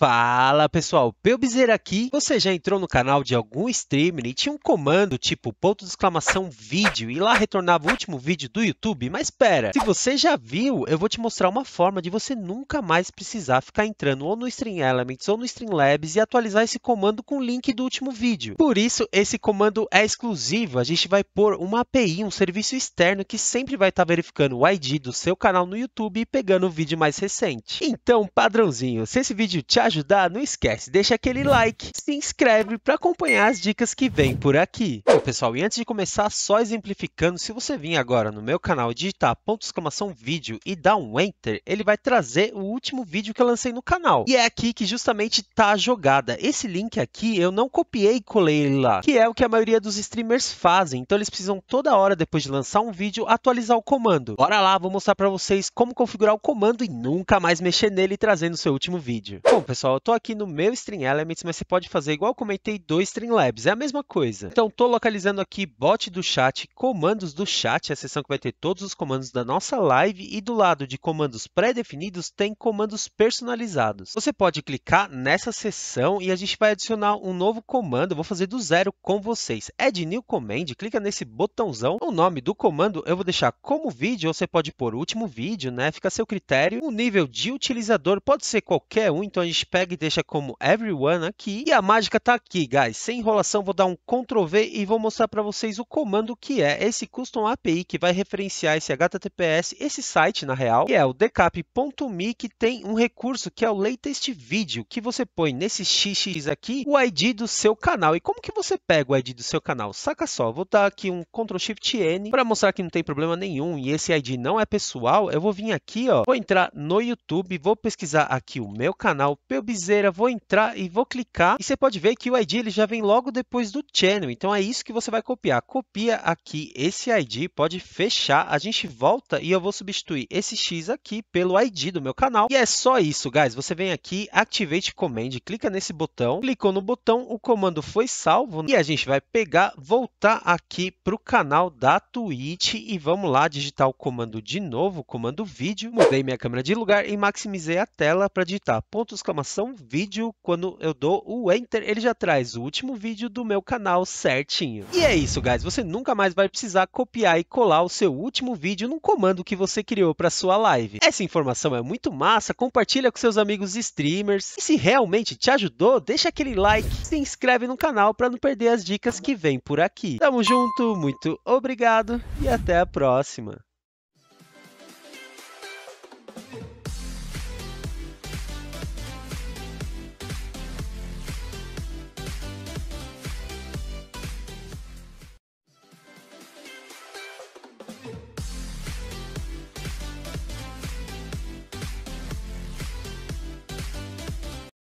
Fala pessoal, Belbizer aqui. Você já entrou no canal de algum streamer e tinha um comando tipo ponto de exclamação vídeo e lá retornava o último vídeo do YouTube? Mas espera, se você já viu, eu vou te mostrar uma forma de você nunca mais precisar ficar entrando ou no Stream Elements ou no Streamlabs e atualizar esse comando com o link do último vídeo. Por isso, esse comando é exclusivo. A gente vai pôr uma API, um serviço externo que sempre vai estar tá verificando o ID do seu canal no YouTube e pegando o vídeo mais recente. Então, padrãozinho, se esse vídeo te ajudar, não esquece, deixa aquele like, se inscreve para acompanhar as dicas que vem por aqui. Bom, pessoal, e antes de começar, só exemplificando, se você vir agora no meu canal digitar ponto exclamação vídeo e dar um enter, ele vai trazer o último vídeo que eu lancei no canal. E é aqui que justamente tá a jogada. Esse link aqui eu não copiei e colei ele lá, que é o que a maioria dos streamers fazem. Então eles precisam toda hora depois de lançar um vídeo atualizar o comando. Bora lá, vou mostrar para vocês como configurar o comando e nunca mais mexer nele trazendo o seu último vídeo. Bom, pessoal, pessoal, eu tô aqui no meu String Elements, mas você pode fazer igual eu comentei do Labs, é a mesma coisa. Então, tô localizando aqui bot do chat, comandos do chat, a seção que vai ter todos os comandos da nossa live, e do lado de comandos pré-definidos tem comandos personalizados. Você pode clicar nessa seção e a gente vai adicionar um novo comando, eu vou fazer do zero com vocês. Add é New Command, clica nesse botãozão, o nome do comando eu vou deixar como vídeo, ou você pode pôr último vídeo, né? Fica a seu critério. O nível de utilizador pode ser qualquer um, então a gente pega e deixa como everyone aqui. E a mágica está aqui, guys. Sem enrolação, vou dar um Ctrl V e vou mostrar para vocês o comando que é esse custom API que vai referenciar esse HTTPS, esse site na real, que é o decap.me que tem um recurso que é o latest video, que você põe nesse xx aqui o ID do seu canal. E como que você pega o ID do seu canal? Saca só, vou dar aqui um Ctrl Shift N para mostrar que não tem problema nenhum e esse ID não é pessoal. Eu vou vir aqui, ó, vou entrar no YouTube, vou pesquisar aqui o meu canal pelo Caio Bezerra, vou entrar e vou clicar. E você pode ver que o ID ele já vem logo depois do channel. Então é isso que você vai copiar. Copia aqui esse ID, pode fechar. A gente volta e eu vou substituir esse X aqui pelo ID do meu canal. E é só isso, guys. Você vem aqui, Activate Command, clica nesse botão. Clicou no botão, o comando foi salvo. E a gente vai pegar, voltar aqui para o canal da Twitch e vamos lá digitar o comando de novo, comando vídeo. Mudei minha câmera de lugar e maximizei a tela para digitar pontos exclamação informação vídeo, quando eu dou o Enter, ele já traz o último vídeo do meu canal certinho. E é isso, guys. Você nunca mais vai precisar copiar e colar o seu último vídeo num comando que você criou para sua live. Essa informação é muito massa, compartilha com seus amigos streamers. E se realmente te ajudou, deixa aquele like, se inscreve no canal para não perder as dicas que vem por aqui. Tamo junto, muito obrigado e até a próxima.